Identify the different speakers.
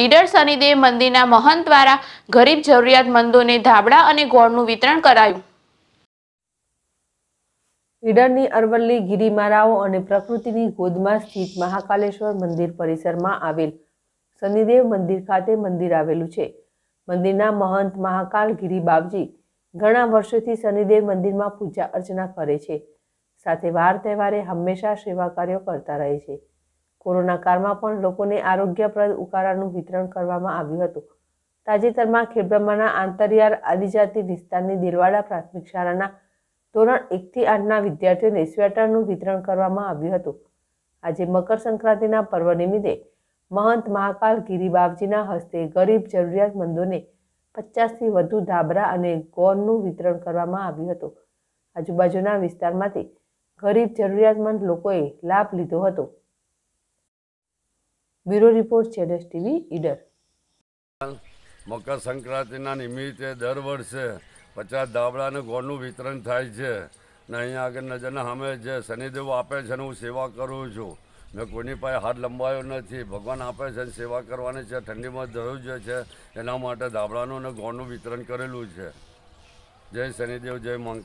Speaker 1: ઈડર શનિદેવ મંદિરના મહંત દ્વારા ગરીબ જરૂરિયાતમંદોને ધાબળા અને ગોળનું વિતરણ કરાયું ઈડરની
Speaker 2: અરવલ્લી ગિરિમારાઓ અને પ્રકૃતિની ગોદમાં સ્થિત મહાકાલેશ્વર મંદિર પરિસરમાં આવેલ શનિદેવ મંદિર ખાતે મંદિર આવેલું છે મંદિરના મહંત મહાકાલ ગિરી બાપજી ઘણા વર્ષોથી શનિદેવ મંદિરમાં પૂજા અર્ચના કરે છે સાથે વાર તહેવારે હંમેશા સેવા કાર્યો કરતા રહે છે કોરોના કાળમાં પણ લોકોને આરોગ્યપ્રદ ઉકાળાનું વિતરણ કરવામાં આવ્યું હતું તાજેતરમાં ખેડબ્રહ્માના આંતરિયાળ આદિજાતિ વિસ્તારની દિલવાડા પ્રાથમિક શાળાના ધોરણ એકથી આઠના વિદ્યાર્થીઓને સ્વેટરનું વિતરણ કરવામાં આવ્યું હતું આજે મકર સંક્રાંતિના પર્વ નિમિત્તે મહંત મહાકાલ ગિરિબાપજીના હસ્તે ગરીબ જરૂરિયાતમંદોને પચાસથી વધુ ધાબરા અને ગોળનું વિતરણ કરવામાં આવ્યું હતું આજુબાજુના વિસ્તારમાંથી ગરીબ જરૂરિયાતમંદ લોકોએ લાભ લીધો હતો બ્યુરો રિપોર્ટ છેડેશ ટીવી ઈડર
Speaker 3: મકર સંક્રાંતિના નિમિત્તે દર વર્ષે પચાસ દાબડા ગોળનું વિતરણ થાય છે ને અહીંયા આગળ નજરના સામે જે શનિદેવ આપે છે ને હું સેવા કરું છું મેં કોઈની પાસે હાથ લંબાયો નથી ભગવાન આપે છે અને સેવા કરવાની છે ઠંડીમાં જરૂર છે એના માટે દાબડાનું અને ગોળનું વિતરણ કરેલું છે જય શનિદેવ જય મંગ